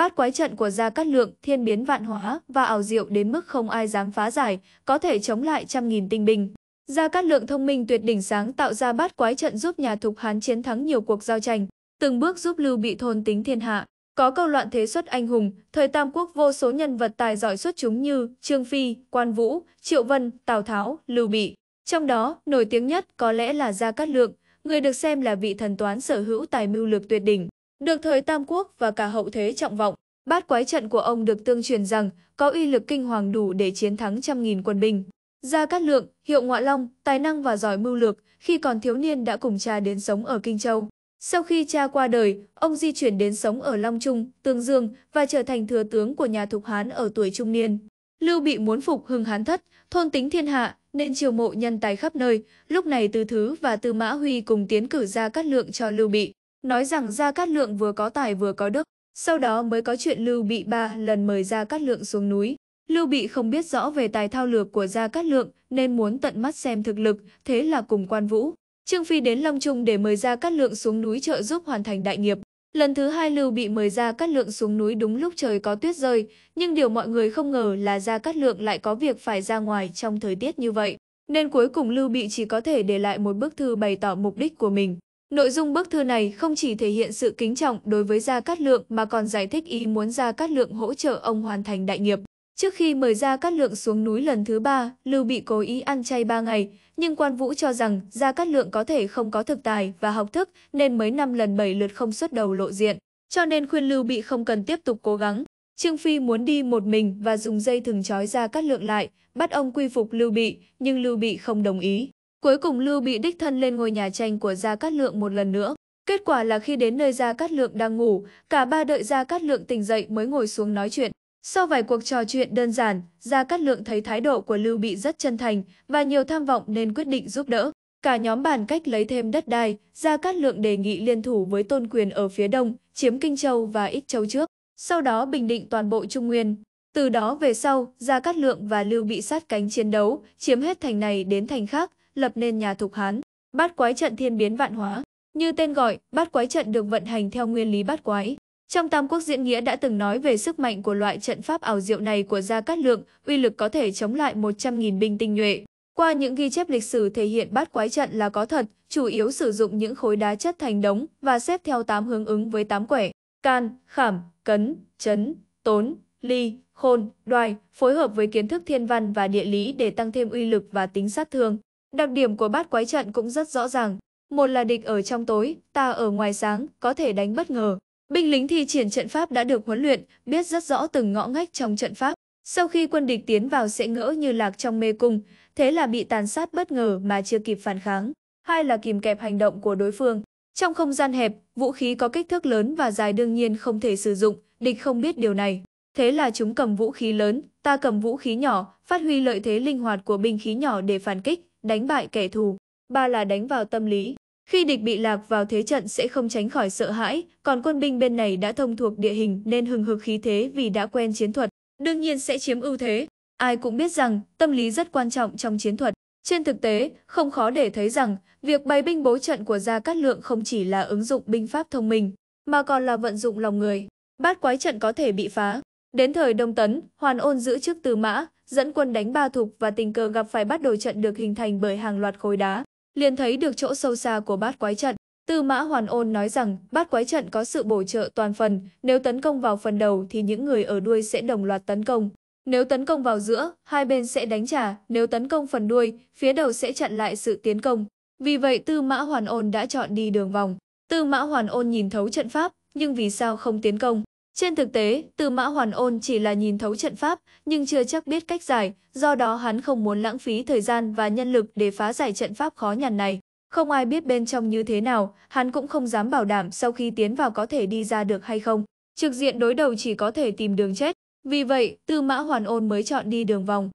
Bát quái trận của Gia Cát Lượng thiên biến vạn hóa và ảo diệu đến mức không ai dám phá giải, có thể chống lại trăm nghìn tinh binh. Gia Cát Lượng thông minh tuyệt đỉnh sáng tạo ra bát quái trận giúp nhà Thục Hán chiến thắng nhiều cuộc giao tranh, từng bước giúp Lưu Bị thôn tính thiên hạ. Có câu loạn thế xuất anh hùng, thời Tam Quốc vô số nhân vật tài giỏi xuất chúng như Trương Phi, Quan Vũ, Triệu Vân, Tào Tháo, Lưu Bị. Trong đó, nổi tiếng nhất có lẽ là Gia Cát Lượng, người được xem là vị thần toán sở hữu tài mưu lược tuyệt đỉnh. Được thời Tam Quốc và cả hậu thế trọng vọng, bát quái trận của ông được tương truyền rằng có uy lực kinh hoàng đủ để chiến thắng trăm nghìn quân binh. Gia Cát Lượng, Hiệu Ngoại Long, tài năng và giỏi mưu lược, khi còn thiếu niên đã cùng cha đến sống ở Kinh Châu. Sau khi cha qua đời, ông di chuyển đến sống ở Long Trung, Tương Dương và trở thành thừa tướng của nhà Thục Hán ở tuổi trung niên. Lưu Bị muốn phục hưng Hán thất, thôn tính thiên hạ nên triều mộ nhân tài khắp nơi, lúc này Từ Thứ và Tư Mã Huy cùng tiến cử Gia Cát Lượng cho Lưu Bị nói rằng Gia Cát Lượng vừa có tài vừa có đức, sau đó mới có chuyện Lưu Bị ba lần mời Gia Cát Lượng xuống núi. Lưu Bị không biết rõ về tài thao lược của Gia Cát Lượng nên muốn tận mắt xem thực lực, thế là cùng quan vũ. Trương Phi đến long Trung để mời Gia Cát Lượng xuống núi trợ giúp hoàn thành đại nghiệp. Lần thứ hai Lưu Bị mời Gia Cát Lượng xuống núi đúng lúc trời có tuyết rơi, nhưng điều mọi người không ngờ là Gia Cát Lượng lại có việc phải ra ngoài trong thời tiết như vậy. Nên cuối cùng Lưu Bị chỉ có thể để lại một bức thư bày tỏ mục đích của mình. Nội dung bức thư này không chỉ thể hiện sự kính trọng đối với Gia Cát Lượng mà còn giải thích ý muốn Gia Cát Lượng hỗ trợ ông hoàn thành đại nghiệp. Trước khi mời Gia Cát Lượng xuống núi lần thứ ba, Lưu Bị cố ý ăn chay ba ngày, nhưng quan vũ cho rằng Gia Cát Lượng có thể không có thực tài và học thức nên mấy năm lần bảy lượt không xuất đầu lộ diện, cho nên khuyên Lưu Bị không cần tiếp tục cố gắng. Trương Phi muốn đi một mình và dùng dây thừng trói Gia Cát Lượng lại, bắt ông quy phục Lưu Bị, nhưng Lưu Bị không đồng ý. Cuối cùng Lưu Bị đích thân lên ngôi nhà tranh của Gia Cát Lượng một lần nữa. Kết quả là khi đến nơi Gia Cát Lượng đang ngủ, cả ba đợi Gia Cát Lượng tỉnh dậy mới ngồi xuống nói chuyện. Sau vài cuộc trò chuyện đơn giản, Gia Cát Lượng thấy thái độ của Lưu Bị rất chân thành và nhiều tham vọng nên quyết định giúp đỡ. Cả nhóm bàn cách lấy thêm đất đai, Gia Cát Lượng đề nghị liên thủ với Tôn Quyền ở phía đông, chiếm Kinh Châu và Ích Châu trước, sau đó bình định toàn bộ Trung Nguyên. Từ đó về sau, Gia Cát Lượng và Lưu Bị sát cánh chiến đấu, chiếm hết thành này đến thành khác, lập nên nhà Thục Hán. Bát quái trận thiên biến vạn hóa, như tên gọi, bát quái trận được vận hành theo nguyên lý bát quái. Trong Tam Quốc Diễn Nghĩa đã từng nói về sức mạnh của loại trận pháp ảo diệu này của Gia Cát Lượng, uy lực có thể chống lại 100.000 binh tinh nhuệ. Qua những ghi chép lịch sử thể hiện bát quái trận là có thật, chủ yếu sử dụng những khối đá chất thành đống và xếp theo 8 hướng ứng với 8 quẻ. Can, khảm, cấn, chấn, tốn, ly, khôn, đoài, phối hợp với kiến thức thiên văn và địa lý để tăng thêm uy lực và tính sát thương. Đặc điểm của bát quái trận cũng rất rõ ràng. Một là địch ở trong tối, ta ở ngoài sáng, có thể đánh bất ngờ. Binh lính thi triển trận pháp đã được huấn luyện, biết rất rõ từng ngõ ngách trong trận pháp. Sau khi quân địch tiến vào sẽ ngỡ như lạc trong mê cung, thế là bị tàn sát bất ngờ mà chưa kịp phản kháng. Hai là kìm kẹp hành động của đối phương. Trong không gian hẹp, vũ khí có kích thước lớn và dài đương nhiên không thể sử dụng, địch không biết điều này. Thế là chúng cầm vũ khí lớn, ta cầm vũ khí nhỏ, phát huy lợi thế linh hoạt của binh khí nhỏ để phản kích đánh bại kẻ thù, ba là đánh vào tâm lý. Khi địch bị lạc vào thế trận sẽ không tránh khỏi sợ hãi, còn quân binh bên này đã thông thuộc địa hình nên hừng hực khí thế vì đã quen chiến thuật, đương nhiên sẽ chiếm ưu thế. Ai cũng biết rằng tâm lý rất quan trọng trong chiến thuật. Trên thực tế, không khó để thấy rằng việc bày binh bố trận của Gia Cát Lượng không chỉ là ứng dụng binh pháp thông minh, mà còn là vận dụng lòng người. Bát quái trận có thể bị phá Đến thời Đông Tấn, Hoàn Ôn giữ chức Tư Mã, dẫn quân đánh Ba Thục và tình cờ gặp phải bát đồ trận được hình thành bởi hàng loạt khối đá, liền thấy được chỗ sâu xa của bát quái trận. Tư Mã Hoàn Ôn nói rằng bát quái trận có sự bổ trợ toàn phần, nếu tấn công vào phần đầu thì những người ở đuôi sẽ đồng loạt tấn công. Nếu tấn công vào giữa, hai bên sẽ đánh trả, nếu tấn công phần đuôi, phía đầu sẽ chặn lại sự tiến công. Vì vậy Tư Mã Hoàn Ôn đã chọn đi đường vòng. Tư Mã Hoàn Ôn nhìn thấu trận pháp, nhưng vì sao không tiến công? Trên thực tế, Tư Mã Hoàn Ôn chỉ là nhìn thấu trận pháp, nhưng chưa chắc biết cách giải, do đó hắn không muốn lãng phí thời gian và nhân lực để phá giải trận pháp khó nhằn này. Không ai biết bên trong như thế nào, hắn cũng không dám bảo đảm sau khi tiến vào có thể đi ra được hay không. Trực diện đối đầu chỉ có thể tìm đường chết. Vì vậy, Tư Mã Hoàn Ôn mới chọn đi đường vòng.